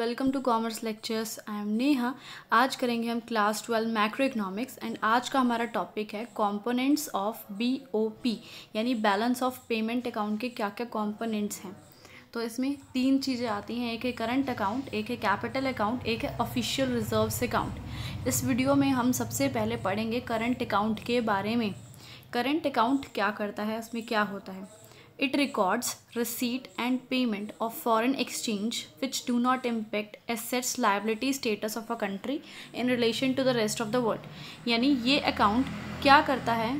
welcome to commerce lectures I am Neha आज करेंगे हम class twelve macro economics and आज का हमारा टॉपिक है components of B O P यानी बैलेंस ऑफ पेमेंट अकाउंट के क्या क्या कॉम्पोनेंट्स हैं तो इसमें तीन चीज़ें आती हैं एक है करंट अकाउंट एक है कैपिटल अकाउंट एक है ऑफिशियल रिजर्व्स अकाउंट इस वीडियो में हम सबसे पहले पढ़ेंगे करंट अकाउंट के बारे में करंट अकाउंट क्या करता है उसमें क्या होता है It records receipt and payment of foreign exchange which do not impact assets liability status of a country in relation to the rest of the world यानी ये अकाउंट क्या करता है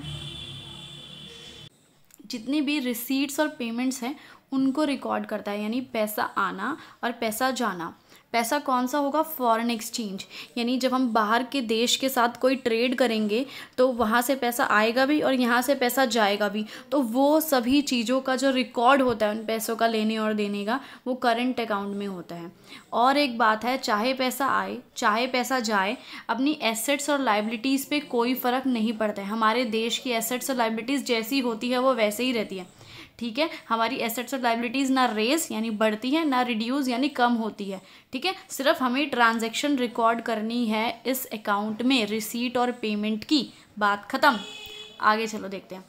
जितनी भी रिसीट्स और पेमेंट्स हैं उनको रिकॉर्ड करता है यानी पैसा आना और पैसा जाना पैसा कौन सा होगा फॉरेन एक्सचेंज यानी जब हम बाहर के देश के साथ कोई ट्रेड करेंगे तो वहाँ से पैसा आएगा भी और यहाँ से पैसा जाएगा भी तो वो सभी चीज़ों का जो रिकॉर्ड होता है उन पैसों का लेने और देने का वो करंट अकाउंट में होता है और एक बात है चाहे पैसा आए चाहे पैसा जाए अपनी एसेट्स और लाइबिलिटीज़ पर कोई फ़र्क नहीं पड़ता है हमारे देश की एसेट्स और लाइबिलिटीज़ जैसी होती है वो वैसे ही रहती है ठीक है हमारी एसेट्स और लाइबिलिटीज़ ना रेस यानी बढ़ती है ना रिड्यूस यानी कम होती है ठीक है सिर्फ हमें ट्रांजेक्शन रिकॉर्ड करनी है इस अकाउंट में रिसीट और पेमेंट की बात ख़त्म आगे चलो देखते हैं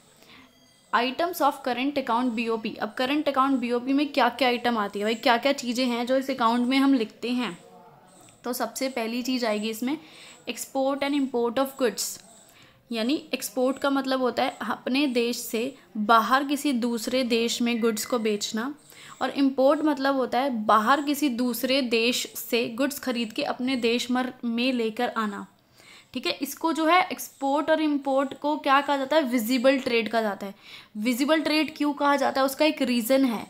items of current account BOP अब करंट अकाउंट बीओपी में क्या क्या आइटम आती है भाई क्या क्या चीज़ें हैं जो इस अकाउंट में हम लिखते हैं तो सबसे पहली चीज़ आएगी इसमें export and import of goods यानी एक्सपोर्ट का मतलब होता है अपने देश से बाहर किसी दूसरे देश में गुड्स को बेचना और इम्पोर्ट मतलब होता है बाहर किसी दूसरे देश से गुड्स खरीद के अपने देश मर में लेकर आना ठीक है इसको जो है एक्सपोर्ट और इम्पोर्ट को क्या कहा जाता है विजिबल ट्रेड कहा जाता है विजिबल ट्रेड क्यों कहा जाता है उसका एक रीज़न है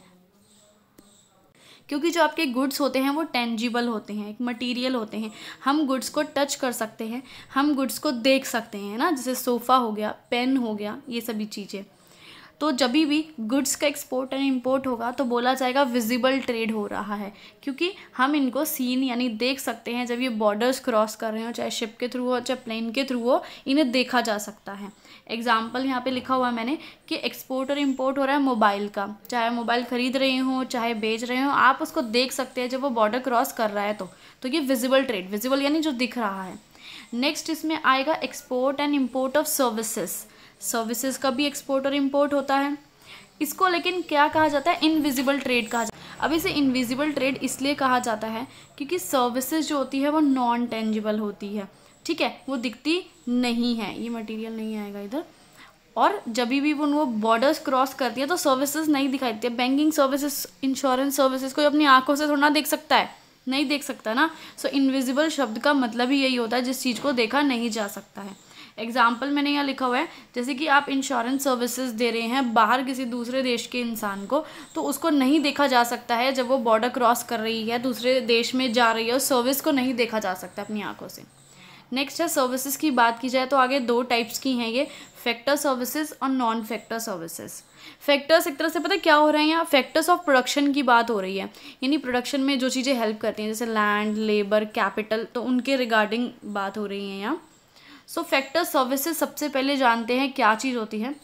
क्योंकि जो आपके गुड्स होते हैं वो टेंजिबल होते हैं एक मटीरियल होते हैं हम गुड्स को टच कर सकते हैं हम गुड्स को देख सकते हैं ना जैसे सोफ़ा हो गया पेन हो गया ये सभी चीज़ें तो जब भी गुड्स का एक्सपोर्ट एंड इम्पोर्ट होगा तो बोला जाएगा विजिबल ट्रेड हो रहा है क्योंकि हम इनको सीन यानी देख सकते हैं जब ये बॉर्डर्स क्रॉस कर रहे हो चाहे शिप के थ्रू हो चाहे प्लेन के थ्रू हो इन्हें देखा जा सकता है एग्जाम्पल यहाँ पर लिखा हुआ है मैंने कि एक्सपोर्ट और इम्पोर्ट हो रहा है मोबाइल का चाहे मोबाइल ख़रीद रहे हो चाहे बेच रहे हो आप उसको देख सकते हैं जब वो बॉर्डर क्रॉस कर रहा है तो, तो ये विजिबल ट्रेड विजिबल यानी जो दिख रहा है नेक्स्ट इसमें आएगा export and import of services services का भी एक्सपोर्ट और इम्पोर्ट होता है इसको लेकिन क्या कहा जाता है इनविजिबल ट्रेड कहा जाता है अब इसे इनविजिबल ट्रेड इसलिए कहा जाता है क्योंकि सर्विसेज जो होती है वो नॉन टेंजिबल होती है ठीक है वो दिखती नहीं है ये मटेरियल नहीं आएगा इधर और जब भी वो वो बॉर्डर्स क्रॉस करती है तो सर्विसेज नहीं दिखाई देती है बैंकिंग सर्विसेज इंश्योरेंस सर्विसेज कोई अपनी आंखों से थोड़ा देख सकता है नहीं देख सकता ना सो so, इनविजिबल शब्द का मतलब ही यही होता है जिस चीज़ को देखा नहीं जा सकता है एग्जाम्पल मैंने यहाँ लिखा हुआ है जैसे कि आप इंश्योरेंस सर्विसेज दे रहे हैं बाहर किसी दूसरे देश के इंसान को तो उसको नहीं देखा जा सकता है जब वो बॉर्डर क्रॉस कर रही है दूसरे देश में जा रही है उस सर्विस को नहीं देखा जा सकता अपनी आँखों से नेक्स्ट है सर्विसेज की बात की जाए तो आगे दो टाइप्स की हैं ये फैक्टर सर्विसेज और नॉन फैक्टर सर्विसेज फैक्टर्स एक तरह से पता है क्या हो रहे हैं यहाँ फैक्टर्स ऑफ प्रोडक्शन की बात हो रही है यानी प्रोडक्शन में जो चीज़ें हेल्प करती हैं जैसे लैंड लेबर कैपिटल तो उनके रिगार्डिंग बात हो रही है यहाँ सो फैक्टर सर्विसेज सबसे पहले जानते हैं क्या चीज़ होती है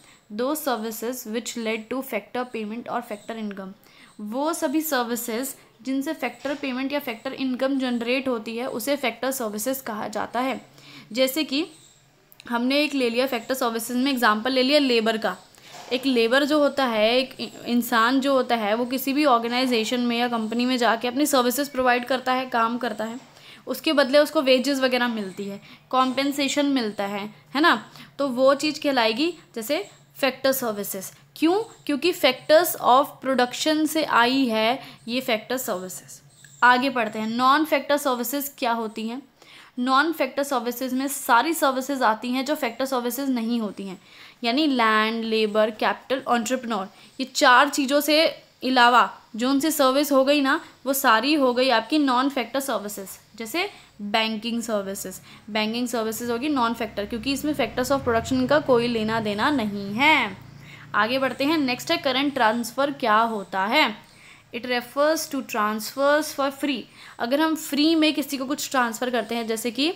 दो services which led to factor payment और फैक्टर इनकम वो सभी सर्विसेज जिनसे फैक्टर पेमेंट या फैक्टर इनकम जनरेट होती है उसे फैक्टर सर्विसेज कहा जाता है जैसे कि हमने एक ले लिया फैक्टर सर्विसेज में एग्जांपल ले लिया लेबर का एक लेबर जो होता है एक इंसान जो होता है वो किसी भी ऑर्गेनाइजेशन में या कंपनी में जाके अपनी सर्विसेज प्रोवाइड करता है काम करता है उसके बदले उसको वेजेस वगैरह मिलती है कॉम्पेंसेशन मिलता है है ना तो वो चीज़ कहलाएगी जैसे फैक्टर सर्विसेज क्यों क्योंकि फैक्टर्स ऑफ प्रोडक्शन से आई है ये फैक्टर सर्विसेज आगे पढ़ते हैं नॉन फैक्टर सर्विसेज क्या होती हैं नॉन फैक्टर सर्विसेज में सारी सर्विसेज आती हैं जो फैक्टर सर्विसेज नहीं होती हैं यानी लैंड लेबर कैपिटल ऑन्टरप्रनोर ये चार चीज़ों से अलावा जो उनसे सर्विस हो गई ना वो सारी हो गई आपकी नॉन फैक्टर सर्विसेज जैसे बैंकिंग सर्विसेज बैंकिंग सर्विसेज होगी नॉन फैक्टर क्योंकि इसमें फैक्टर्स ऑफ प्रोडक्शन का कोई लेना देना नहीं है आगे बढ़ते हैं नेक्स्ट है करंट ट्रांसफ़र क्या होता है it refers to transfers for free अगर हम फ्री में किसी को कुछ ट्रांसफ़र करते हैं जैसे कि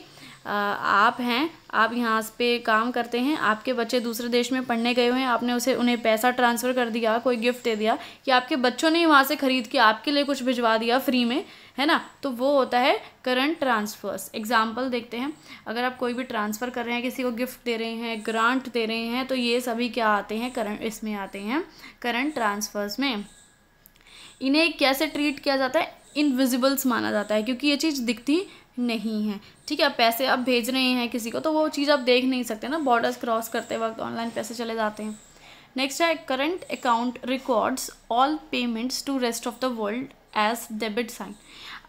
आप हैं आप यहाँ पे काम करते हैं आपके बच्चे दूसरे देश में पढ़ने गए हुए हैं आपने उसे उन्हें पैसा ट्रांसफ़र कर दिया कोई गिफ्ट दे दिया कि आपके बच्चों ने वहाँ से ख़रीद के आपके लिए कुछ भिजवा दिया फ्री में है ना तो वो होता है करंट ट्रांसफ़र्स एग्जाम्पल देखते हैं अगर आप कोई भी ट्रांसफ़र कर रहे हैं किसी को गिफ्ट दे रहे हैं ग्रांट दे रहे हैं तो ये सभी क्या आते हैं करंट इसमें आते हैं करंट ट्रांसफ़र्स में इन्हें कैसे ट्रीट किया जाता है इनविजिबल्स माना जाता है क्योंकि ये चीज़ दिखती नहीं है ठीक है पैसे आप भेज रहे हैं किसी को तो वो चीज़ आप देख नहीं सकते ना बॉर्डर्स क्रॉस करते वक्त ऑनलाइन पैसे चले जाते हैं नेक्स्ट है current account records all payments to rest of the world as debit sign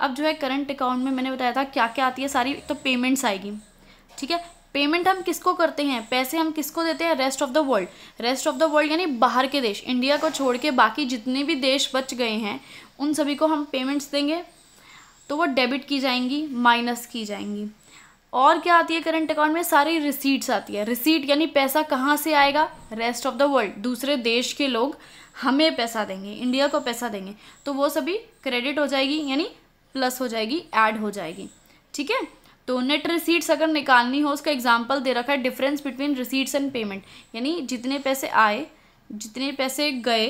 अब जो है करंट अकाउंट में मैंने बताया था क्या क्या आती है सारी तो पेमेंट्स आएगी ठीक है पेमेंट हम किसको करते हैं पैसे हम किसको देते हैं rest of the world rest of the world यानी बाहर के देश इंडिया को छोड़ के बाकी जितने भी देश बच गए हैं उन सभी को हम पेमेंट्स देंगे तो वो डेबिट की जाएंगी माइनस की जाएंगी और क्या आती है करंट अकाउंट में सारी रिसीट्स आती है रिसीट यानी पैसा कहाँ से आएगा रेस्ट ऑफ द वर्ल्ड दूसरे देश के लोग हमें पैसा देंगे इंडिया को पैसा देंगे तो वो सभी क्रेडिट हो जाएगी यानी प्लस हो जाएगी ऐड हो जाएगी ठीक है तो नेट रिसीट्स अगर निकालनी हो उसका एग्जाम्पल दे रखा है difference between receipts and payment यानी जितने पैसे आए जितने पैसे गए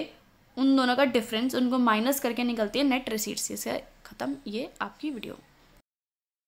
उन दोनों का डिफरेंस उनको माइनस करके निकलती है नेट रिसीट्स इसका ख़त्म ये आपकी वीडियो